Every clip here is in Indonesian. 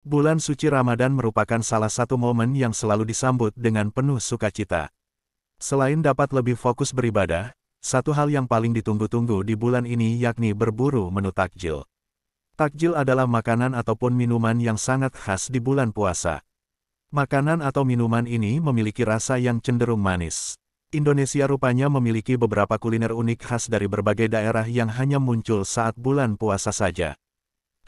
Bulan suci Ramadan merupakan salah satu momen yang selalu disambut dengan penuh sukacita. Selain dapat lebih fokus beribadah, satu hal yang paling ditunggu-tunggu di bulan ini yakni berburu menu takjil. Takjil adalah makanan ataupun minuman yang sangat khas di bulan puasa. Makanan atau minuman ini memiliki rasa yang cenderung manis. Indonesia rupanya memiliki beberapa kuliner unik khas dari berbagai daerah yang hanya muncul saat bulan puasa saja.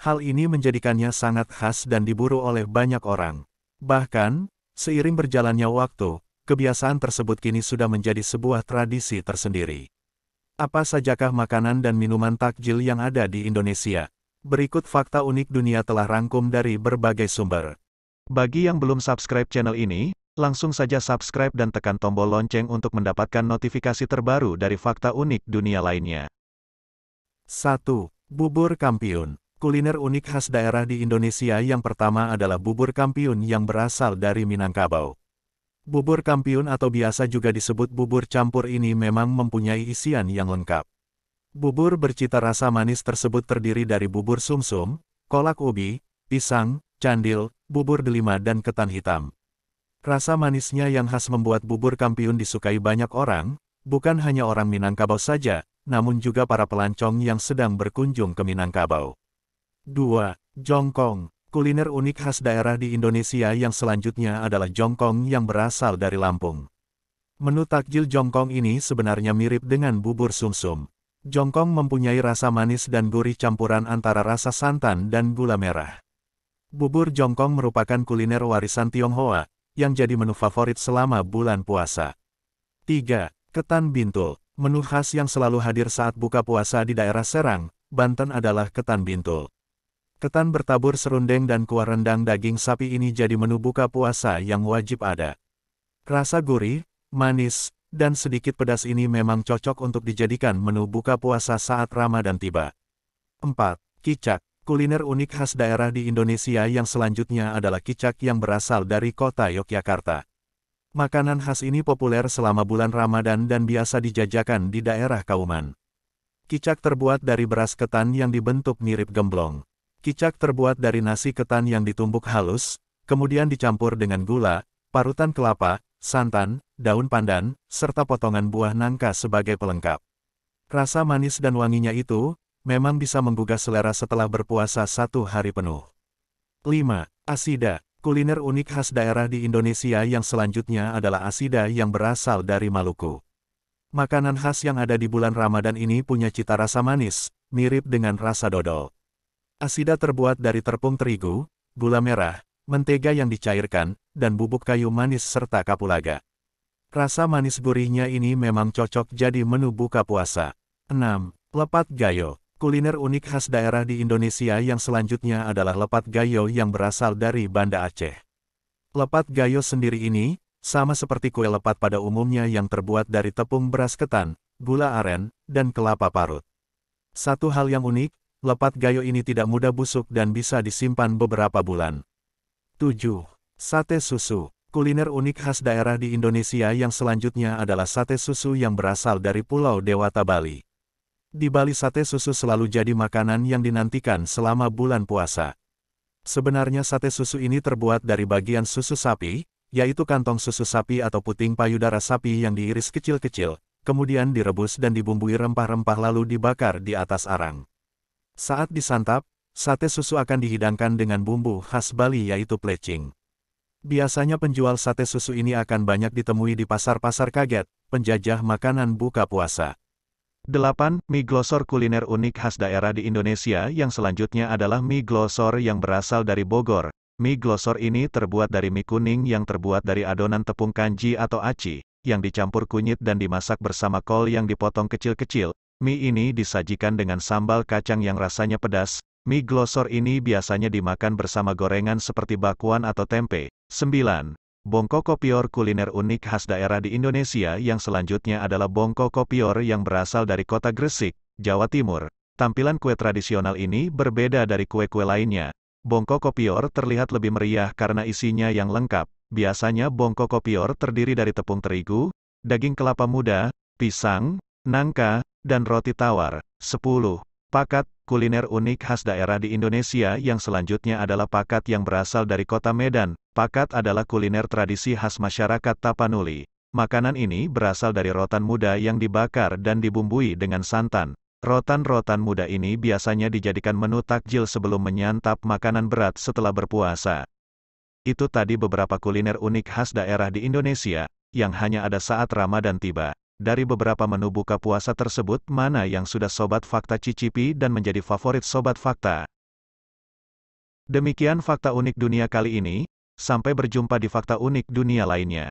Hal ini menjadikannya sangat khas dan diburu oleh banyak orang. Bahkan, seiring berjalannya waktu, kebiasaan tersebut kini sudah menjadi sebuah tradisi tersendiri. Apa sajakah makanan dan minuman takjil yang ada di Indonesia? Berikut fakta unik dunia telah rangkum dari berbagai sumber. Bagi yang belum subscribe channel ini, langsung saja subscribe dan tekan tombol lonceng untuk mendapatkan notifikasi terbaru dari fakta unik dunia lainnya. 1. Bubur Kampiun Kuliner unik khas daerah di Indonesia yang pertama adalah bubur kampiun yang berasal dari Minangkabau. Bubur kampiun atau biasa juga disebut bubur campur ini memang mempunyai isian yang lengkap. Bubur bercita rasa manis tersebut terdiri dari bubur sumsum, -sum, kolak ubi, pisang, candil, bubur delima dan ketan hitam. Rasa manisnya yang khas membuat bubur kampiun disukai banyak orang, bukan hanya orang Minangkabau saja, namun juga para pelancong yang sedang berkunjung ke Minangkabau. 2. Jongkong. Kuliner unik khas daerah di Indonesia yang selanjutnya adalah jongkong yang berasal dari Lampung. Menu takjil jongkong ini sebenarnya mirip dengan bubur sumsum. -sum. Jongkong mempunyai rasa manis dan gurih campuran antara rasa santan dan gula merah. Bubur jongkong merupakan kuliner warisan Tionghoa, yang jadi menu favorit selama bulan puasa. 3. Ketan Bintul Menu khas yang selalu hadir saat buka puasa di daerah Serang, Banten adalah ketan bintul. Ketan bertabur serundeng dan kuah rendang daging sapi ini jadi menu buka puasa yang wajib ada. Rasa gurih, manis, dan sedikit pedas ini memang cocok untuk dijadikan menu buka puasa saat Ramadan tiba. 4. Kicak Kuliner unik khas daerah di Indonesia yang selanjutnya adalah kicak yang berasal dari kota Yogyakarta. Makanan khas ini populer selama bulan Ramadan dan biasa dijajakan di daerah Kauman. Kicak terbuat dari beras ketan yang dibentuk mirip gemblong. Kicak terbuat dari nasi ketan yang ditumbuk halus, kemudian dicampur dengan gula, parutan kelapa, santan, daun pandan, serta potongan buah nangka sebagai pelengkap. Rasa manis dan wanginya itu, memang bisa menggugah selera setelah berpuasa satu hari penuh. 5. Asida Kuliner unik khas daerah di Indonesia yang selanjutnya adalah asida yang berasal dari Maluku. Makanan khas yang ada di bulan Ramadan ini punya cita rasa manis, mirip dengan rasa dodol. Asida terbuat dari tepung terigu, gula merah, mentega yang dicairkan, dan bubuk kayu manis serta kapulaga. Rasa manis gurihnya ini memang cocok jadi menu buka puasa. 6. Lepat Gayo Kuliner unik khas daerah di Indonesia yang selanjutnya adalah lepat gayo yang berasal dari Banda Aceh. Lepat gayo sendiri ini, sama seperti kue lepat pada umumnya yang terbuat dari tepung beras ketan, gula aren, dan kelapa parut. Satu hal yang unik, lepat gayo ini tidak mudah busuk dan bisa disimpan beberapa bulan. 7. Sate susu. Kuliner unik khas daerah di Indonesia yang selanjutnya adalah sate susu yang berasal dari Pulau Dewata Bali. Di Bali sate susu selalu jadi makanan yang dinantikan selama bulan puasa. Sebenarnya sate susu ini terbuat dari bagian susu sapi, yaitu kantong susu sapi atau puting payudara sapi yang diiris kecil-kecil, kemudian direbus dan dibumbui rempah-rempah lalu dibakar di atas arang. Saat disantap, sate susu akan dihidangkan dengan bumbu khas Bali yaitu plecing. Biasanya penjual sate susu ini akan banyak ditemui di pasar-pasar kaget, penjajah makanan buka puasa. 8. Mie glosor kuliner unik khas daerah di Indonesia yang selanjutnya adalah mie glosor yang berasal dari Bogor. Mie glosor ini terbuat dari mie kuning yang terbuat dari adonan tepung kanji atau aci, yang dicampur kunyit dan dimasak bersama kol yang dipotong kecil-kecil, Mie ini disajikan dengan sambal kacang yang rasanya pedas. Mie glosor ini biasanya dimakan bersama gorengan seperti bakwan atau tempe. 9. Bongko kopior kuliner unik khas daerah di Indonesia yang selanjutnya adalah bongko kopior yang berasal dari kota Gresik, Jawa Timur. Tampilan kue tradisional ini berbeda dari kue-kue lainnya. Bongko kopior terlihat lebih meriah karena isinya yang lengkap. Biasanya bongko kopior terdiri dari tepung terigu, daging kelapa muda, pisang, nangka, dan roti tawar. 10. Pakat, kuliner unik khas daerah di Indonesia yang selanjutnya adalah pakat yang berasal dari kota Medan. Pakat adalah kuliner tradisi khas masyarakat Tapanuli. Makanan ini berasal dari rotan muda yang dibakar dan dibumbui dengan santan. Rotan-rotan muda ini biasanya dijadikan menu takjil sebelum menyantap makanan berat setelah berpuasa. Itu tadi beberapa kuliner unik khas daerah di Indonesia, yang hanya ada saat Ramadan tiba. Dari beberapa menu buka puasa tersebut mana yang sudah Sobat Fakta cicipi dan menjadi favorit Sobat Fakta? Demikian fakta unik dunia kali ini, sampai berjumpa di fakta unik dunia lainnya.